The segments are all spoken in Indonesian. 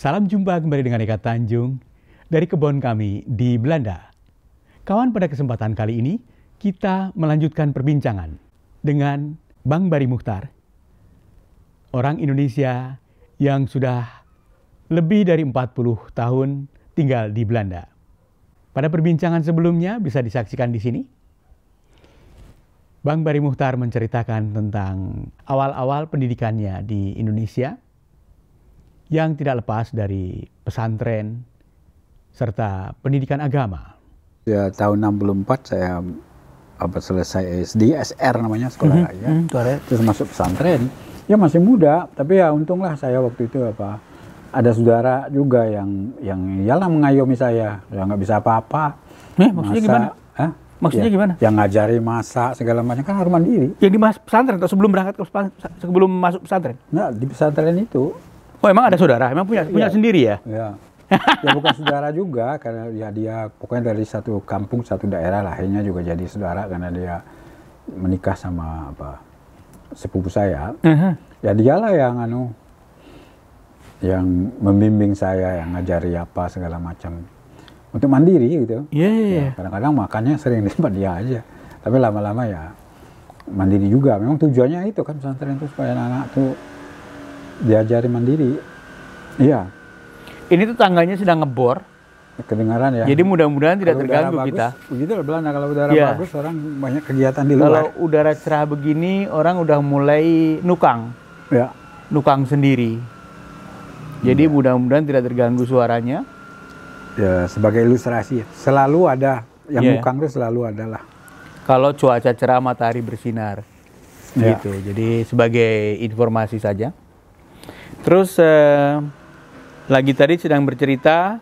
Salam jumpa kembali dengan Eka Tanjung dari kebun kami di Belanda. Kawan pada kesempatan kali ini kita melanjutkan perbincangan dengan Bang Bari Muhtar, Orang Indonesia yang sudah lebih dari 40 tahun tinggal di Belanda. Pada perbincangan sebelumnya bisa disaksikan di sini. Bang Bari Muhtar menceritakan tentang awal-awal pendidikannya di Indonesia yang tidak lepas dari pesantren serta pendidikan agama. Ya, tahun 64 saya apa selesai SD SR namanya sekolah mm -hmm. ya. Mm -hmm. Terus masuk pesantren. Ya masih muda, tapi ya untunglah saya waktu itu apa ada saudara juga yang yang ialah mengayomi saya. Ya nggak bisa apa-apa. Eh, maksudnya Masa, gimana? Hah? Maksudnya ya, gimana? Yang ngajari masak segala macam kan harus mandiri. Ya mas pesantren atau sebelum berangkat ke pesantren, sebelum masuk pesantren? Nah, di pesantren itu Oh emang ada saudara, emang punya punya ya. sendiri ya? Ya. ya bukan saudara juga karena ya dia pokoknya dari satu kampung satu daerah lah, akhirnya juga jadi saudara karena dia menikah sama apa sepupu saya. Uh-huh. Ya dialah yang anu yang membimbing saya, yang ngajari apa segala macam untuk mandiri gitu. Iya. Yeah, yeah, yeah. kadang-kadang makannya sering di tempat dia aja, tapi lama-lama ya mandiri juga. Memang tujuannya itu kan pesantren itu supaya anak-anak tuh diajari mandiri. Iya. Ini tuh tangganya sedang ngebor. Kedengaran ya. Jadi mudah-mudahan tidak kalau terganggu bagus, kita. Begitu lah Belanda kalau udara ya. bagus orang banyak kegiatan di luar. Kalau udara cerah begini orang udah mulai nukang. Ya. Nukang sendiri. Jadi ya. mudah-mudahan tidak terganggu suaranya. Ya, sebagai ilustrasi selalu ada yang ya. nukang itu selalu ada lah. Kalau cuaca cerah matahari bersinar. Ya. Gitu. Jadi sebagai informasi saja. Terus eh, lagi tadi sedang bercerita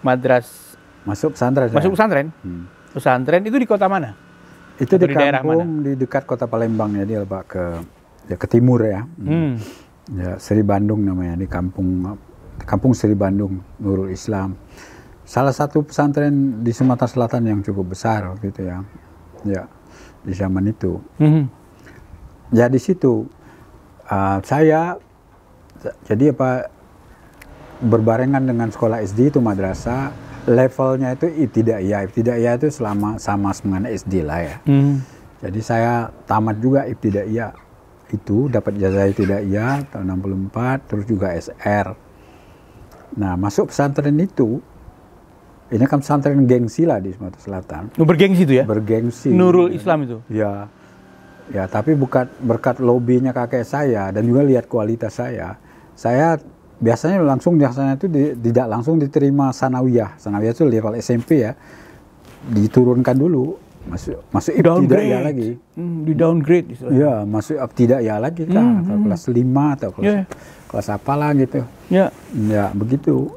madras masuk pesantren. Masuk ya? pesantren. Hmm. Pesantren itu di kota mana? Itu di, di kampung mana? di dekat kota Palembang ya dia Pak ke ya ke timur ya. Hmm. hmm. Ya Sri Bandung namanya di kampung kampung Sri Bandung Nurul Islam. Salah satu pesantren di Sumatera Selatan yang cukup besar gitu ya. Ya di zaman itu. Hmm. Ya di situ uh, saya jadi apa berbarengan dengan sekolah SD itu madrasah levelnya itu tidak ya tidak ya itu selama sama dengan SD lah ya hmm. jadi saya tamat juga tidak ya itu dapat jazah tidak ya tahun 64 terus juga SR nah masuk pesantren itu ini kan pesantren gengsi lah di Sumatera Selatan. Oh, bergengsi itu ya? Bergengsi. Nurul Islam itu? Ya. Ya, tapi bukan berkat lobbynya kakek saya dan juga lihat kualitas saya saya biasanya langsung biasanya itu di, tidak langsung diterima sanawiyah. Sanawiyah itu level SMP ya. Diturunkan dulu masuk masuk tidak ya lagi. Hmm, di downgrade istilahnya. Ya, masuk tidak ya lagi kan hmm, hmm. kelas 5 atau kelas yeah. kelas apalah gitu. Ya. Yeah. Ya, begitu.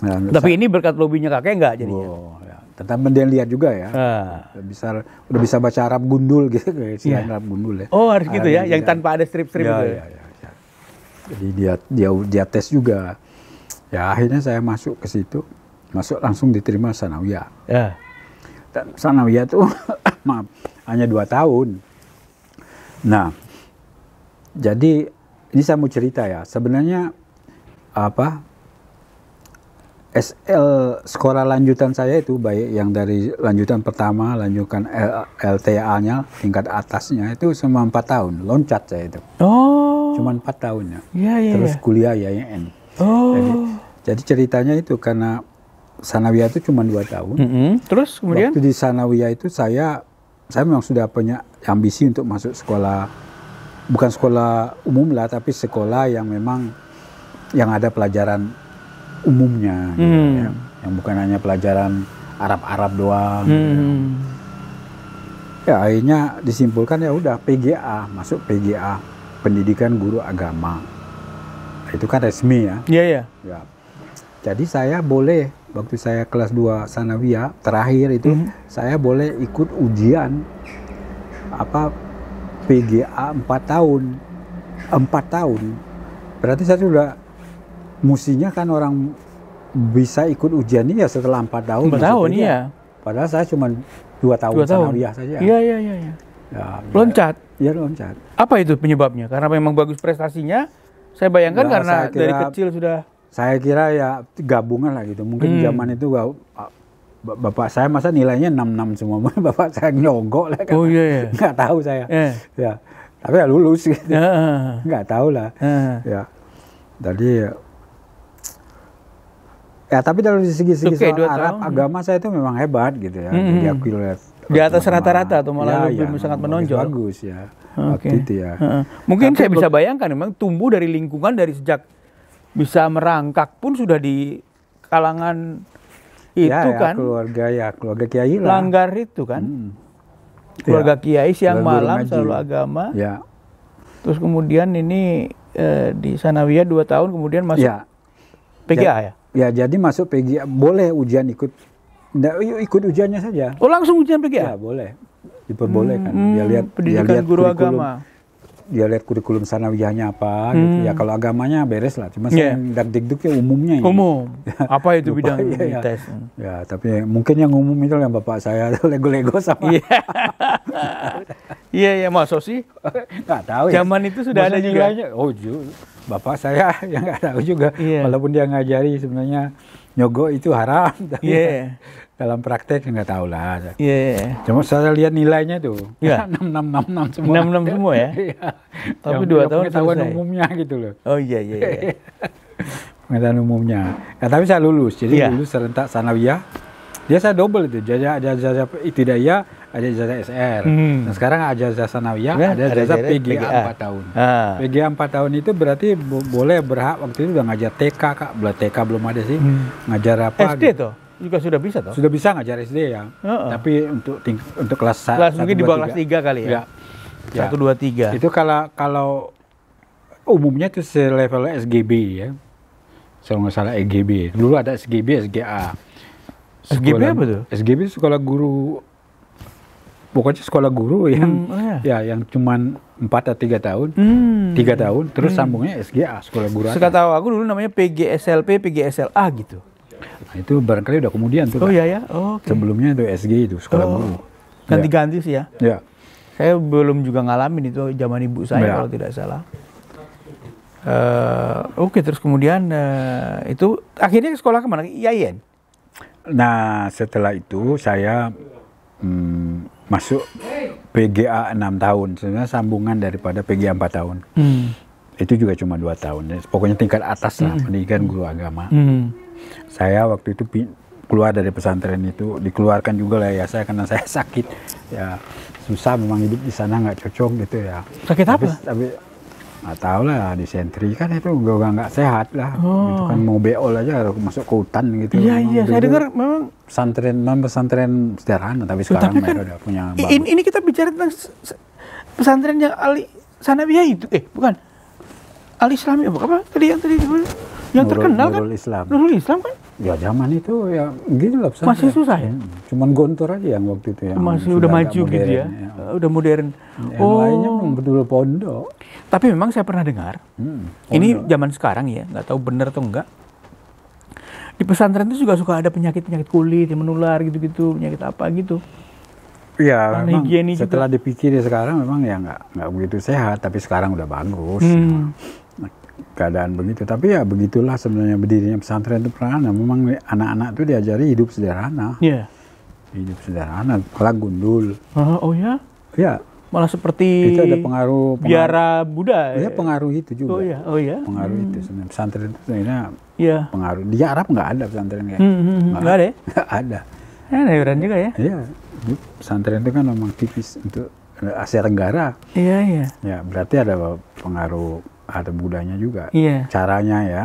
Ya, Tapi ini berkat lobbynya kakek enggak jadinya? Oh, ya. Tentang dia lihat juga ya. Ah. bisa udah bisa baca Arab gundul gitu, yeah. Iya. Arab gundul ya. Oh, harus gitu ya, yang ya. tanpa ada strip-strip ya, gitu. Ya, ya. ya jadi dia dia dia tes juga ya akhirnya saya masuk ke situ masuk langsung diterima sanawiyah yeah. dan sanawiyah tuh maaf hanya dua tahun nah jadi ini saya mau cerita ya sebenarnya apa SL sekolah lanjutan saya itu baik yang dari lanjutan pertama, lanjutan LTA-nya tingkat atasnya itu semua empat tahun loncat saya itu. Oh. Oh. cuma empat tahun ya. Iya, iya, iya. ya, ya Terus ya. kuliah IAIN. Oh. Jadi, jadi ceritanya itu karena Sanawiyah itu cuma dua tahun. Mm -hmm. Terus kemudian? Waktu di Sanawiyah itu saya saya memang sudah punya ambisi untuk masuk sekolah bukan sekolah umum lah tapi sekolah yang memang yang ada pelajaran umumnya mm. gitu, ya. Mm. yang bukan hanya pelajaran Arab-Arab doang. Gitu, ya. Mm. Gitu. Ya akhirnya disimpulkan ya udah PGA masuk PGA pendidikan guru agama. Nah, itu kan resmi ya. Iya, iya. Ya. Jadi saya boleh waktu saya kelas 2 sanawiyah terakhir itu mm -hmm. saya boleh ikut ujian apa PGA 4 tahun. 4 tahun. Berarti saya sudah musinya kan orang bisa ikut ujian ini ya setelah 4 tahun. 4 tahun ya? iya. Padahal saya cuma 2 tahun, 2 tahun. sanawiyah saja. Iya, iya, iya, iya. Ya, loncat. Ya, loncat. Apa itu penyebabnya? Karena memang bagus prestasinya. Saya bayangkan ya, karena saya kira, dari kecil sudah. Saya kira ya gabungan lah gitu. Mungkin hmm. zaman itu gak, ah, bapak saya masa nilainya 66 semua, bapak saya nyogok lah. Kan. Oh iya. iya. Nggak tahu saya. Yeah. Ya. Tapi ya lulus gitu. Uh. Eh, Nggak eh, eh. tahu lah. Uh. Ya. Jadi ya, ya tapi dari segi-segi okay, soal Arab agama saya itu memang hebat gitu ya. Mm -hmm. Diakui hmm. oleh ya di atas rata-rata atau malah ya, lebih ya, sangat menonjol. Bagus ya. Oke. Waktu Itu ya. Mungkin Tapi saya bisa bayangkan memang tumbuh dari lingkungan dari sejak bisa merangkak pun sudah di kalangan ya, itu ya, ya, kan. keluarga ya, keluarga kiai lah. Langgar itu kan. Hmm. Keluarga ya. kiai siang keluarga malam ngaji. selalu agama. Ya. Terus kemudian ini eh, di Sanawiyah dua tahun kemudian masuk ya. PGA ya. ya? Ya, jadi masuk PGA boleh ujian ikut Nggak, yuk ikut ujiannya saja. Oh langsung ujian pergi? Ya boleh, diperbolehkan. Hmm, dia lihat, dia lihat guru agama. Dia lihat kurikulum sanawiyahnya apa, hmm. gitu. ya hmm. kalau agamanya beres lah. Cuma yeah. Ya. dan dikduknya umumnya. Umum. Apa itu Lupa, bidang ya, iya. tes? Ya. ya tapi mungkin yang umum itu yang bapak saya lego-lego sama. Iya yeah. iya, iya. masa sih? Nggak tahu. Ya. Zaman itu sudah ada juga. Nilainya, oh bapak saya yang nggak tahu juga. Yeah. Walaupun dia ngajari sebenarnya nyogo itu haram. Tapi yeah. dalam praktek nggak tahu lah. Yeah. Cuma saya lihat nilainya tuh. Iya. Enam enam enam enam semua. Enam enam semua ya? Iya. Tapi dua tahun pengetahuan selesai. umumnya gitu loh. Oh iya, iya, iya. pengetahuan umumnya. Ya, tapi saya lulus. Jadi yeah. lulus serentak sanawiyah. Dia ya, saya double itu. Jajah, jajah, jajah, tidak ya ada ijazah SR. Hmm. Nah, sekarang ada ijazah sanawiyah, ya, ada ijazah PGA, PGA 4 tahun. Ah. PGA 4 tahun itu berarti bo boleh berhak waktu itu udah ngajar TK Kak, belum TK belum ada sih. Hmm. Ngajar apa? SD gitu. tuh juga sudah bisa tuh. Sudah bisa ngajar SD ya. Uh -uh. Tapi untuk untuk kelas kelas 1, mungkin 2, di bawah 3. kelas 3 kali ya. ya. 1 2 3. Itu kalau kalau umumnya itu selevel SGB ya. Kalau nggak salah EGB. Dulu ada SGB, SGA. Sekolah, SGB apa tuh? SGB sekolah guru pokoknya sekolah guru hmm, yang hmm, ya. ya yang cuman empat atau tiga tahun hmm. tiga hmm. tahun terus hmm. sambungnya SGA sekolah guru Suka tahu aku dulu namanya PGSLP PGSLA gitu nah, itu barangkali udah kemudian tuh oh ya iya ya oh, okay. sebelumnya itu SG itu sekolah oh. guru ganti-ganti sih ya? ya ya saya belum juga ngalamin itu zaman ibu saya ya. kalau tidak salah uh, oke okay, terus kemudian uh, itu akhirnya sekolah kemana Yayen nah setelah itu saya hmm, masuk PGA enam tahun sebenarnya sambungan daripada PGA empat tahun hmm. itu juga cuma dua tahun pokoknya tingkat atas lah hmm. pendidikan guru agama hmm. saya waktu itu keluar dari pesantren itu dikeluarkan juga lah ya saya karena saya sakit ya susah memang hidup di sana nggak cocok gitu ya sakit tapi, apa tapi nggak tahu lah di sentri kan itu gak nggak sehat lah oh. itu kan mau beol aja masuk ke hutan gitu iya iya saya dengar memang pesantren memang pesantren sederhana tapi sekarang tapi kan, udah punya ini, ini kita bicara tentang pesantren yang ali sanabiyah itu eh bukan ali islami apa, apa tadi yang tadi yang Nurul, terkenal kan? Nurul kan Islam. Nurul Islam kan Ya zaman itu ya gini lah Masih susah ya? Hmm, cuman gontor aja yang waktu itu yang Masih udah maju modern, gitu ya? ya? Udah modern. Yang oh. lainnya betul pondok. Tapi memang saya pernah dengar, hmm, ini zaman sekarang ya, nggak tahu benar atau enggak. Di pesantren itu juga suka ada penyakit-penyakit kulit yang menular gitu-gitu, penyakit apa gitu. Iya, ya, memang setelah dipikirin sekarang memang ya nggak begitu sehat, tapi sekarang udah bagus. Hmm. Nah, keadaan begitu. Tapi ya begitulah sebenarnya berdirinya pesantren itu perlahan. Memang anak-anak itu diajari hidup sederhana. Iya. Yeah. Hidup sederhana, malah gundul. Uh, oh ya? Ya. Malah seperti itu ada pengaruh, pengaruh biara Buddha. Eh? Ya, pengaruh itu juga. Oh ya, oh ya. Pengaruh hmm. itu sebenarnya pesantren itu sebenarnya yeah. pengaruh. Di Arab nggak ada pesantren kayak. Hmm, nggak, hmm, ada. Hmm. Nggak ada. Ya, eh, heran juga ya. Iya. Pesantren itu kan memang tipis untuk Asia Tenggara. Iya, iya. Ya, berarti ada pengaruh ada budanya juga Iya. caranya ya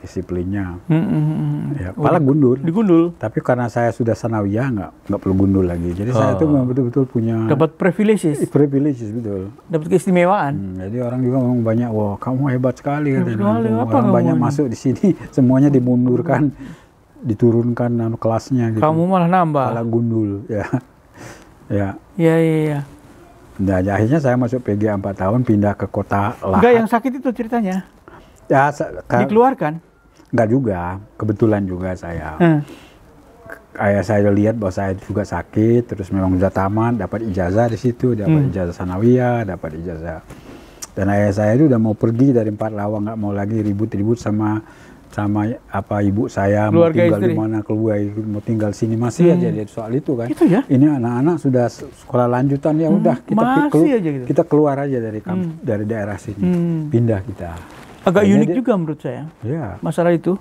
disiplinnya mm -hmm. ya pala gundul digundul tapi karena saya sudah sanawiyah nggak nggak perlu gundul lagi jadi oh. saya itu betul-betul punya dapat privileges eh, privileges betul dapat keistimewaan hmm, jadi orang juga ngomong banyak wah kamu hebat sekali hebat sekali. Apa orang banyak masuk di sini semuanya dimundurkan diturunkan anu, kelasnya gitu kamu malah nambah pala gundul ya ya ya ya, ya. Nah, ya, akhirnya saya masuk PG 4 tahun, pindah ke kota Lahat. Enggak, yang sakit itu ceritanya. Ya, Dikeluarkan? Enggak juga, kebetulan juga saya. Hmm. Ayah saya lihat bahwa saya juga sakit, terus memang sudah tamat, dapat ijazah di situ, dapat hmm. ijazah sanawiyah, dapat ijazah. Dan ayah saya itu udah mau pergi dari Empat Lawang, nggak mau lagi ribut-ribut sama sama apa ibu saya keluarga mau tinggal di mana keluarga mau tinggal sini masih hmm. aja soal itu kan itu ya? ini anak-anak sudah sekolah lanjutan ya hmm. udah kita kelu aja gitu. kita keluar aja dari hmm. dari daerah sini hmm. pindah kita agak Kayanya unik dia, juga menurut saya ya. masalah itu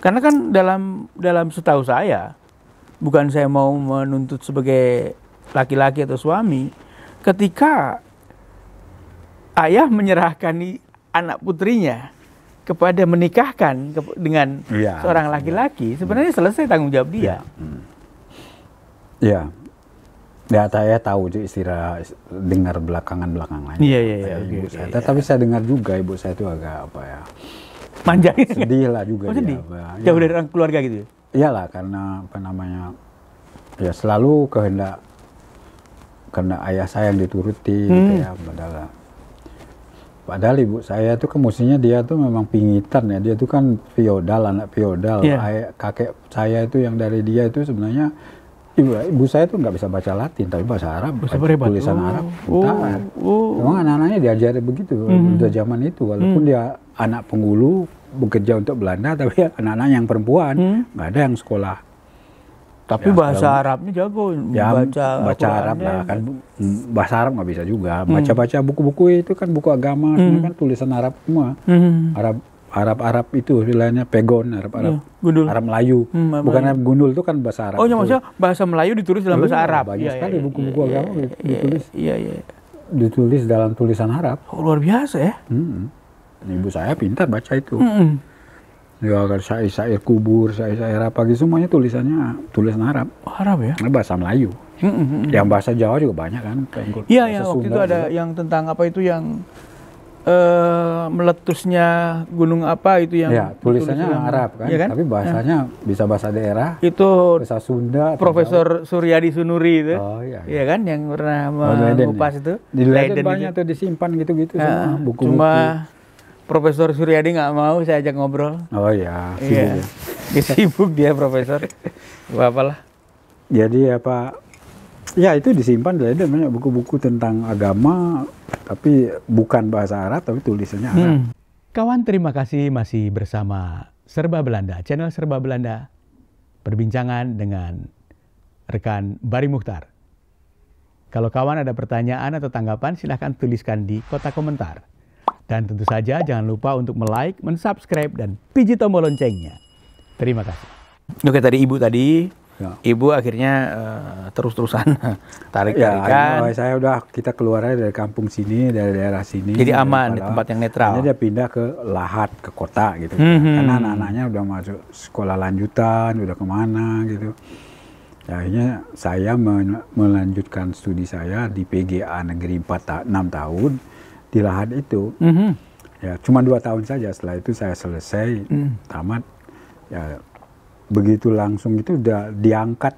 karena kan dalam dalam setahu saya bukan saya mau menuntut sebagai laki-laki atau suami ketika ayah menyerahkan anak putrinya kepada menikahkan ke, dengan ya. seorang laki-laki iya. sebenarnya hmm. selesai tanggung jawab dia. Ya. Hmm. ya. Ya, saya tahu itu istilah dengar belakangan-belakangan. Iya, iya, iya. Ibu okay, saya, okay, iya. tapi yeah. saya dengar juga ibu saya itu agak apa ya? Manja. Sedih lah juga oh, sedih? dia. Apa, ya. Jauh ya. dari orang keluarga gitu. Ya? Iyalah karena apa namanya? Ya selalu kehendak karena ayah saya yang dituruti gitu hmm. gitu ya, padahal Padahal ibu saya itu kemusinya dia tuh memang pingitan ya. Dia tuh kan feodal, anak feodal. Yeah. Ayah, kakek saya itu yang dari dia itu sebenarnya ibu, ibu saya tuh nggak bisa baca Latin, tapi bahasa Arab, bahasa baca, tulisan oh. Arab, Oh. Oh. Memang anak-anaknya diajari begitu mm udah zaman itu. Walaupun mm. dia anak penggulu bekerja untuk Belanda, tapi anak-anak yang perempuan hmm. nggak mm. ada yang sekolah tapi ya, bahasa dalam, Arabnya jago ya, baca baca Arab lah kan bahasa Arab nggak bisa juga hmm. baca baca buku-buku itu kan buku agama hmm. kan tulisan Arab semua hmm. Arab Arab Arab itu istilahnya pegon Arab Arab ya, gundul. Arab Melayu hmm, bukan Arab gundul itu kan bahasa Arab oh ya maksudnya bahasa Melayu ditulis dalam iya, bahasa Arab banyak ya, sekali iya, iya, buku-buku ya, agama ya, ditulis iya iya ditulis dalam tulisan Arab oh, luar biasa ya hmm. ibu saya pintar baca itu hmm ya syair-syair kubur syair-syair apa gitu semuanya tulisannya tulisan Arab oh, Arab ya bahasa Melayu mm -hmm. yang bahasa Jawa juga banyak kan iya ya, waktu itu ada juga. yang tentang apa itu yang uh, meletusnya gunung apa itu yang ya, tulisannya yang, Arab kan, ya kan? tapi nah. bahasanya ya. bisa bahasa daerah itu bahasa Sunda Profesor Suryadi Sunuri itu oh, iya, iya. ya kan yang pernah oh, mengupas ya? itu di Leiden, banyak gitu. tuh disimpan gitu-gitu nah, semua buku-buku Profesor Suryadi nggak mau saya ajak ngobrol. Oh ya, sibuk. Iya. Dia sibuk dia Profesor. Apalah. Jadi apa? Ya itu disimpan dari banyak buku-buku tentang agama, tapi bukan bahasa Arab, tapi tulisannya Arab. Hmm. Kawan, terima kasih masih bersama Serba Belanda, channel Serba Belanda. Perbincangan dengan rekan Bari Mukhtar. Kalau kawan ada pertanyaan atau tanggapan, silahkan tuliskan di kotak komentar. Dan tentu saja jangan lupa untuk like, mensubscribe, dan pijit tombol loncengnya. Terima kasih. Oke tadi Ibu tadi, ya. Ibu akhirnya uh, terus-terusan tarik-tarikan. Ya, saya udah kita keluar dari kampung sini, dari daerah sini. Jadi aman di tempat yang netral. dia pindah ke lahat, ke kota gitu. Hmm, ya. Karena hmm. anak-anaknya udah masuk sekolah lanjutan, udah kemana gitu. Ya, akhirnya saya melanjutkan studi saya di PGA Negeri 4, 6 tahun di lahan itu. Mm -hmm. Ya, cuma dua tahun saja. Setelah itu saya selesai mm. tamat. Ya, begitu langsung itu udah diangkat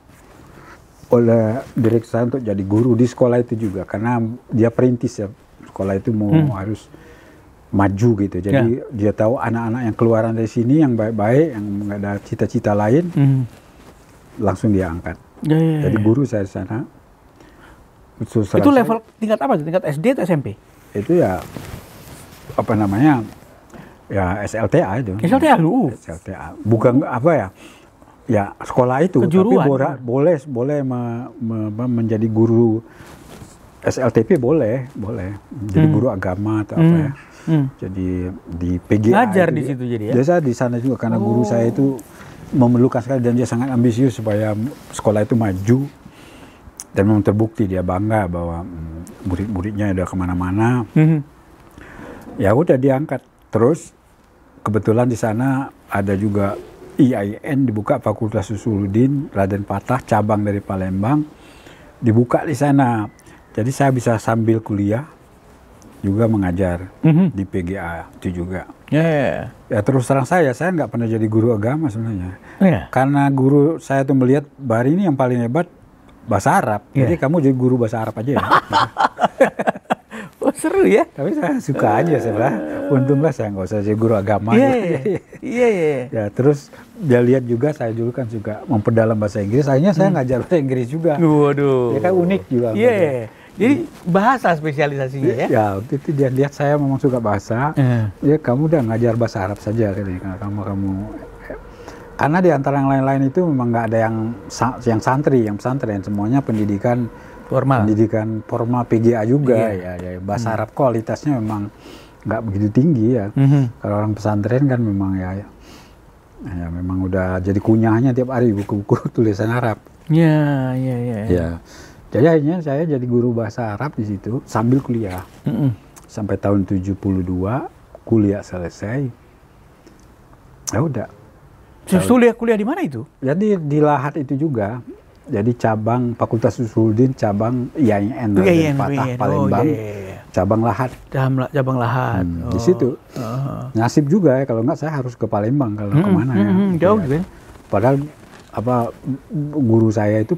oleh direktur saya untuk jadi guru di sekolah itu juga karena dia perintis ya sekolah itu mau hmm. harus maju gitu jadi yeah. dia tahu anak-anak yang keluaran dari sini yang baik-baik yang nggak ada cita-cita lain hmm. langsung diangkat yeah, yeah, yeah. jadi ya. guru saya sana itu level tingkat apa tingkat SD atau SMP itu ya apa namanya ya SLTA itu. SLTA lu. SLTA bukan apa ya? Ya sekolah itu Kejuruan. tapi bora, boleh boleh me, me, me, menjadi guru SLTP boleh boleh jadi hmm. guru agama atau hmm. apa ya. Hmm. hmm. Jadi di PGA. Ngajar di situ jadi ya. Biasa di sana juga karena oh. guru saya itu memerlukan sekali dan dia sangat ambisius supaya sekolah itu maju dan memang terbukti dia bangga bahwa hmm, murid-muridnya ada kemana-mana mm-hmm. ya udah diangkat terus kebetulan di sana ada juga IAIN dibuka Fakultas Susuludin Raden Patah cabang dari Palembang dibuka di sana jadi saya bisa sambil kuliah juga mengajar mm-hmm. di PGA itu juga. Yeah. Ya, ya. ya terus terang saya, saya nggak pernah jadi guru agama sebenarnya. Yeah. Oh, iya? Karena guru saya tuh melihat Bari ini yang paling hebat bahasa Arab. Yeah. Jadi kamu jadi guru bahasa Arab aja ya. oh, seru ya. Tapi saya suka aja saya Untunglah saya nggak usah jadi guru agama. Iya iya iya. iya, iya, iya. Ya terus dia lihat juga saya juga kan juga memperdalam bahasa Inggris. Akhirnya saya hmm. ngajar bahasa Inggris juga. Waduh. Ya kan unik juga. Iya. Yeah. Jadi hmm. bahasa spesialisasinya ya? Ya, waktu itu dia lihat saya memang suka bahasa. Uh. Ya kamu udah ngajar bahasa Arab saja katanya. Kamu kamu karena di antara yang lain-lain itu memang nggak ada yang yang santri, yang pesantren, semuanya pendidikan formal, pendidikan formal PGA juga Iya, ya, ya bahasa hmm. Arab kualitasnya memang nggak begitu tinggi ya. Mm -hmm. Kalau orang pesantren kan memang ya, ya memang udah jadi kunyahnya tiap hari buku-buku tulisan Arab. Iya, iya, iya. Ya. Jadi akhirnya saya jadi guru bahasa Arab di situ sambil kuliah. Mm -mm. Sampai tahun 72 kuliah selesai. Ya udah, Justru kuliah kuliah di mana itu? Jadi di Lahat itu juga. Jadi cabang Fakultas Usuluddin cabang IAIN dan Fatah Palembang. Oh, iya, iya, iya. Cabang Lahat. Cabang, cabang Lahat. Hmm, oh. Di situ. Uh. Nasib juga ya kalau enggak saya harus ke Palembang kalau hmm, kemana hmm, ya. Hmm, gitu jauh gitu. Ya. Padahal apa guru saya itu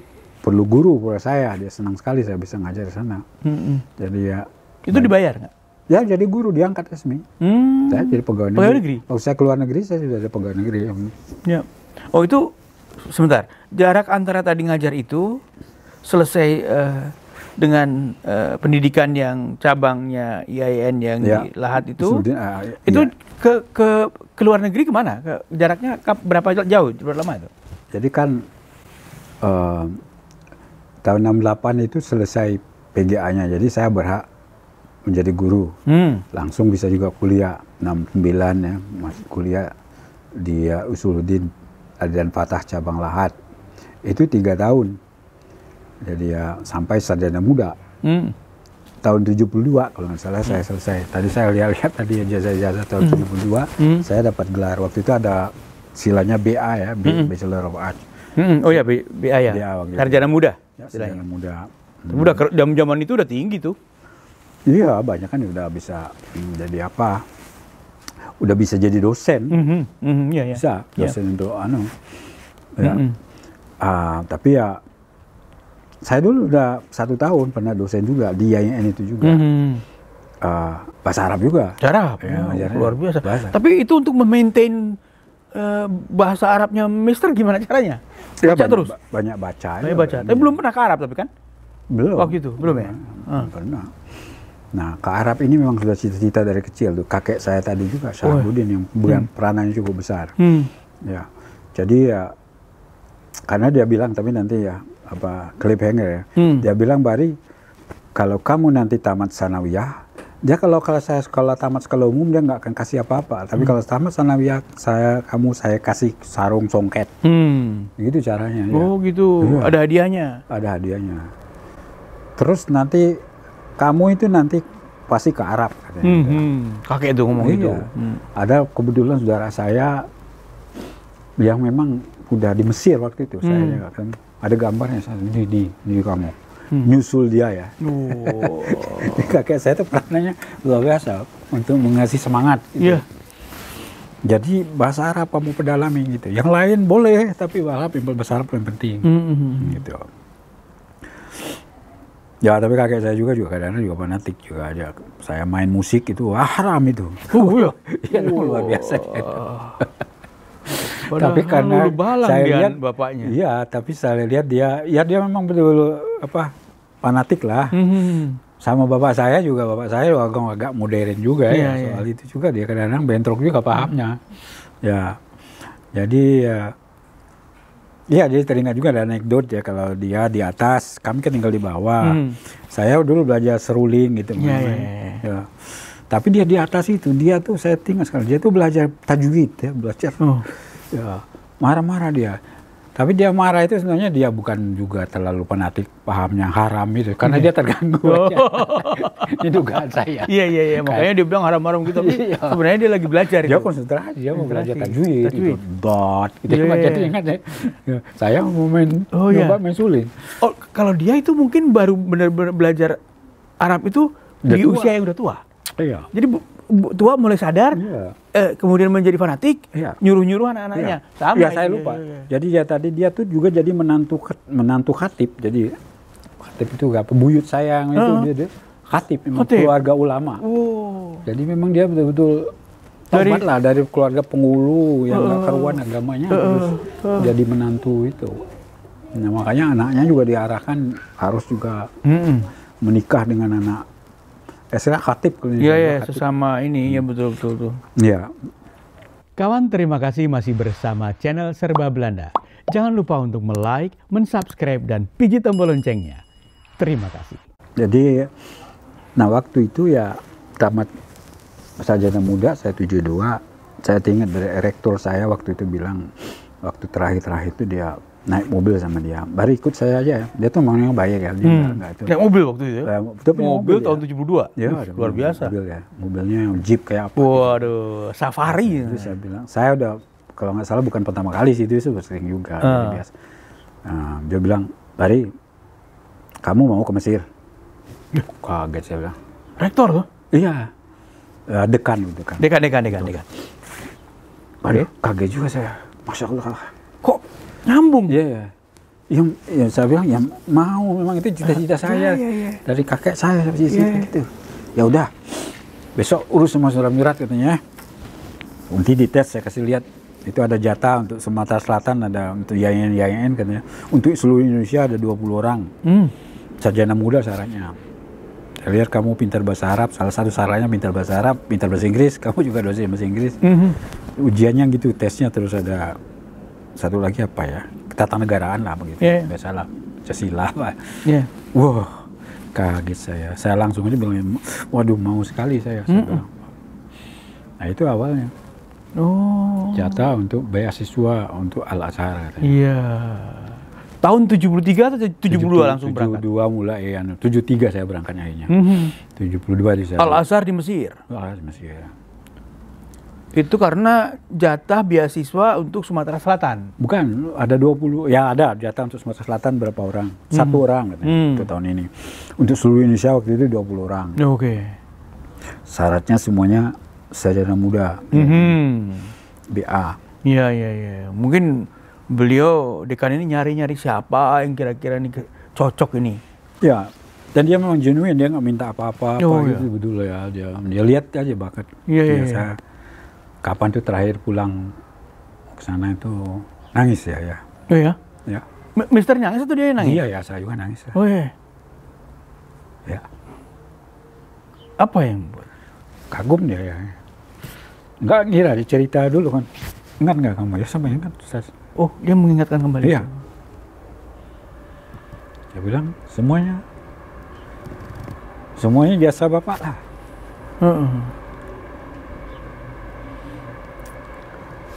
perlu guru buat saya dia senang sekali saya bisa ngajar di sana. hmm. hmm. Jadi ya itu dibayar nggak? Ya jadi guru diangkat resmi. Hmm. Saya jadi pegawai negeri. Pegawai negeri. Kalau oh, saya keluar negeri saya sudah ada pegawai negeri. Ya. ya. Oh itu sebentar. Jarak antara tadi ngajar itu selesai uh, dengan uh, pendidikan yang cabangnya IAIN yang ya. di Lahat itu. Uh, itu ke ke ke luar negeri kemana? Ke, jaraknya ke, berapa jauh? Berapa lama itu? Jadi kan uh, tahun 68 itu selesai PGA-nya. Jadi saya berhak menjadi guru. Hmm. Langsung bisa juga kuliah 69 ya, masih kuliah di uh, Usuluddin dan Fatah cabang Lahat. Itu tiga tahun. Jadi ya sampai sarjana muda. Hmm. Tahun 72 kalau nggak salah hmm. saya selesai. Tadi saya lihat-lihat tadi jasa-jasa tahun hmm. 72, hmm. saya dapat gelar. Waktu itu ada silanya BA ya, B, hmm. Bachelor of Arts. Hmm. Oh ya BA ya. BA Sarjana muda. Ya, sarjana muda. Hmm. Udah zaman itu udah tinggi tuh. Iya, banyak kan udah bisa jadi apa? Udah bisa jadi dosen. Mm -hmm. Mm -hmm. Iya, yeah, yeah. Bisa iya. dosen yeah. untuk anu. Ya. Mm -hmm. uh, tapi ya saya dulu udah satu tahun pernah dosen juga di YN itu juga. Mm -hmm. uh, bahasa Arab juga. Cara Arab. Ya, oh, luar biasa. Bahasa. Tapi itu untuk memaintain eh, bahasa Arabnya Mister gimana caranya? Ya, baca ya, banyak, terus. Banyak baca. Banyak baca. Tapi belum pernah ke Arab tapi kan? Belum. Waktu itu belum ya? pernah. Hmm. pernah. Nah, ke Arab ini memang sudah cita-cita dari kecil tuh. Kakek saya tadi juga Syahbudin oh, iya. yang bukan hmm. peranannya cukup besar. Hmm. Ya. Jadi ya karena dia bilang tapi nanti ya apa cliffhanger ya. Hmm. Dia bilang Bari kalau kamu nanti tamat sanawiyah, dia kalau kalau saya sekolah tamat sekolah umum dia nggak akan kasih apa-apa. Tapi hmm. kalau tamat sanawiyah saya kamu saya kasih sarung songket. Hmm. Gitu caranya. Ya. Oh ya. gitu. Ya. Ada hadiahnya. Ada hadiahnya. Terus nanti kamu itu nanti pasti ke Arab katanya. Hmm, gitu. hmm. Kakek itu ngomong iya. itu. Hmm. Ada kebetulan saudara saya yang memang udah di Mesir waktu itu. Hmm. Saya kan ada gambarnya saya di di di kamu. Hmm. Nyusul dia ya. Oh. kakek saya itu pernahnya luar biasa untuk mengasih semangat gitu. Yeah. Jadi bahasa Arab kamu pedalami gitu. Yang lain boleh tapi bahasa Arab yang penting. Hmm. hmm, hmm. Gitu. Ya tapi kakek saya juga juga kadang-kadang juga fanatik juga aja. Saya main musik itu wah, haram itu. Oh, iya ya, luar biasa. tapi kan karena saya lihat bapaknya. Iya, tapi saya lihat dia ya dia memang betul apa fanatik lah. Hmm, hmm, -hmm. Sama bapak saya juga bapak saya agak agak modern juga yeah, ya iya, soal yeah. itu juga dia kadang-kadang bentrok juga pahamnya. Mm. Ya. Jadi ya Iya, jadi teringat juga ada anekdot ya kalau dia di atas, kami kan tinggal di bawah. Hmm. Saya dulu belajar seruling gitu, yeah, yeah, yeah. Ya. Tapi dia di atas itu, dia tuh saya tinggal sekali. Dia tuh belajar tajwid ya, belajar. Oh. Ya, marah-marah dia. Tapi dia marah itu sebenarnya dia bukan juga terlalu fanatik pahamnya haram itu karena yeah. dia iya. terganggu. Oh. Ini dugaan saya. Iya iya iya kan. makanya dia bilang haram-haram gitu tapi iya. sebenarnya dia lagi belajar Dia konsentrasi, dia mau belajar tajwid, gitu. dot gitu. Yeah. Kan. Iya, Jadi ingat ya, ya, saya mau main oh, coba yeah. main sulit. Oh, kalau dia itu mungkin baru benar-benar belajar Arab itu udah di tua. usia yang udah tua. Iya. Jadi bu, bu, tua mulai sadar. Iya eh, kemudian menjadi fanatik, ya. nyuruh-nyuruh anak-anaknya. Ya. Ya, saya lupa. Ya, ya. Jadi ya tadi dia tuh juga jadi menantu menantu khatib. Jadi khatib itu gak pebuyut sayang uh. itu dia, dia khatib memang khatib. keluarga ulama. Oh. Jadi memang dia betul-betul dari lah dari keluarga pengulu yang uh, karuan agamanya uh, terus uh, jadi menantu itu. Nah, makanya anaknya juga diarahkan harus juga mm -mm. menikah dengan anak istilah khatib. Iya ya, sesama ini ya betul betul tuh. Iya. Kawan terima kasih masih bersama channel Serba Belanda. Jangan lupa untuk like, mensubscribe dan pijit tombol loncengnya. Terima kasih. Jadi, nah waktu itu ya tamat sarjana muda saya 72, saya ingat dari rektor saya waktu itu bilang waktu terakhir-terakhir itu dia naik mobil sama dia. Baru ikut saya aja ya. Dia tuh emangnya baik ya. Dia hmm. itu. Naik mobil waktu itu ya? Nah, mobil, mobil tahun ya. 72? Ya, Uf, luar biasa. Mobil ya. Mobilnya yang jeep kayak apa. Waduh, gitu. safari. Nah, iya, itu ya. saya bilang, saya udah kalau nggak salah bukan pertama kali sih itu itu sering juga. Uh. Biasa. Nah, dia bilang, Bari, kamu mau ke Mesir? Kaget saya bilang. Rektor tuh? Iya. Eh, dekan, dekan. Dekan, dekan, dekan. dekan. kaget juga saya masya Allah kok nyambung iya yeah, yang ya saya bilang ya mau memang itu cita-cita ah, saya yeah, iya. dari kakek saya sampai yeah. Iya. gitu ya udah besok urus sama surat mirat katanya nanti dites saya kasih lihat itu ada jatah untuk Sumatera Selatan ada untuk YNN YNN katanya untuk seluruh Indonesia ada 20 orang hmm. sarjana muda sarannya saya lihat kamu pintar bahasa Arab salah satu sarannya pintar bahasa Arab pintar bahasa Inggris kamu juga dosen bahasa Inggris mm -hmm ujiannya gitu tesnya terus ada satu lagi apa ya ketatanegaraan lah begitu yeah. Iya. biasalah sesila pak yeah. wow kaget saya saya langsung aja bilang waduh mau sekali saya, mm -mm. saya nah itu awalnya oh jatah untuk beasiswa untuk al azhar katanya. iya yeah. tahun 73 atau 72 72 langsung 72 berangkat 72 mulai ya 73 anu, saya berangkatnya akhirnya mm -hmm. 72 di saya al azhar di Mesir al azhar di Mesir itu karena jatah beasiswa untuk Sumatera Selatan. Bukan, ada 20 ya ada jatah untuk Sumatera Selatan berapa orang? Hmm. Satu orang katanya hmm. itu tahun ini. Untuk seluruh Indonesia waktu itu 20 orang. Oke. Okay. Syaratnya semuanya sarjana muda. Mm -hmm. BA. Iya, iya, iya. Mungkin beliau dekan ini nyari-nyari siapa yang kira-kira ini cocok ini. Ya, dan dia memang genuine dia nggak minta apa-apa oh, apa, gitu, iya. gitu betul ya dia dia lihat aja bakat iya, iya, iya kapan tuh terakhir pulang ke sana itu nangis ya ya. Oh iya? ya? Ya. Mister nangis itu dia nangis? Iya ya, saya juga nangis. Ya. Oh ya? Ya. Apa yang buat? Kagum dia ya. Enggak ngira dicerita dulu kan. Ingat nggak kamu? Ya sama ingat. Ustaz. Oh, dia mengingatkan kembali. Iya. Dia bilang semuanya semuanya biasa bapak lah. Uh -uh.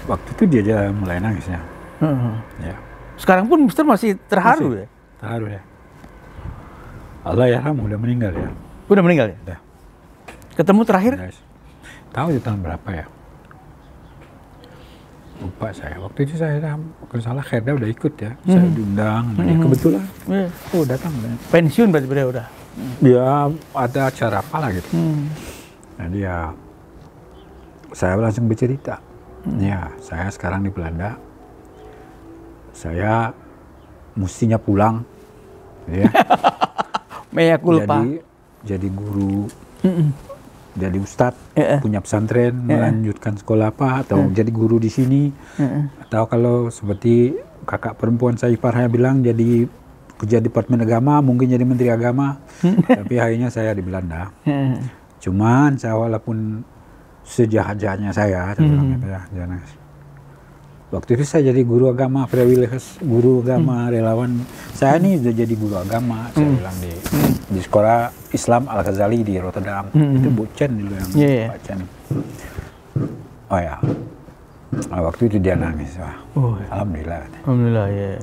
waktu itu dia aja mulai nangis ya. Hmm. ya. Sekarang pun Mister masih terharu masih. ya? Terharu ya. Allah ya Ram udah meninggal ya. Udah meninggal ya? Udah. Ketemu terakhir? Nangis. Tahu di tahun berapa ya? Lupa saya. Waktu itu saya Ram, kalau salah Herda udah ikut ya. -hmm. Saya diundang. -hmm. ya, kebetulan. Yeah. Oh datang. Ya. Pensiun berarti beliau udah? Ya ada acara apa lah gitu. Hmm. Nah dia, saya langsung bercerita Ya, saya sekarang di Belanda. Saya mestinya pulang. Ya. Mea Jadi, jadi guru. Jadi ustadz, yeah. punya pesantren, yeah. melanjutkan sekolah apa, atau yeah. jadi guru di sini. Yeah. Atau kalau seperti kakak perempuan saya Farha bilang, jadi kerja di Departemen Agama, mungkin jadi Menteri Agama. Hmm. Tapi akhirnya saya di Belanda. Yeah. Cuman saya walaupun sejahat-jahatnya saya, saya bilang hmm. gitu ya, Waktu itu saya jadi guru agama, privilege guru agama, hmm. relawan. Saya ini sudah jadi guru agama, saya hmm. bilang di hmm. di sekolah Islam Al Ghazali di Rotterdam. Hmm. hmm itu Bocen dulu yang yeah, yeah. Chen. Oh ya, nah, waktu itu dia nangis. Wah, oh, iya. alhamdulillah. Alhamdulillah ya. Yeah.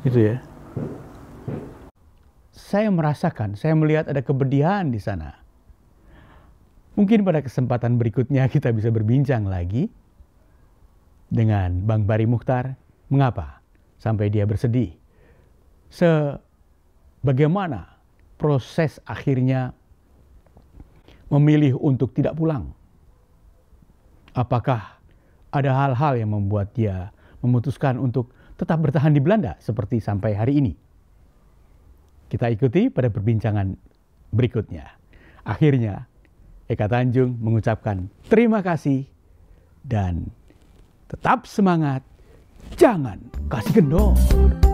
Itu ya. Saya merasakan, saya melihat ada kepedihan di sana Mungkin pada kesempatan berikutnya kita bisa berbincang lagi dengan Bang Bari Mukhtar. Mengapa? Sampai dia bersedih. Sebagaimana proses akhirnya memilih untuk tidak pulang? Apakah ada hal-hal yang membuat dia memutuskan untuk tetap bertahan di Belanda seperti sampai hari ini? Kita ikuti pada perbincangan berikutnya. Akhirnya, Eka Tanjung mengucapkan terima kasih dan tetap semangat, jangan kasih gendong.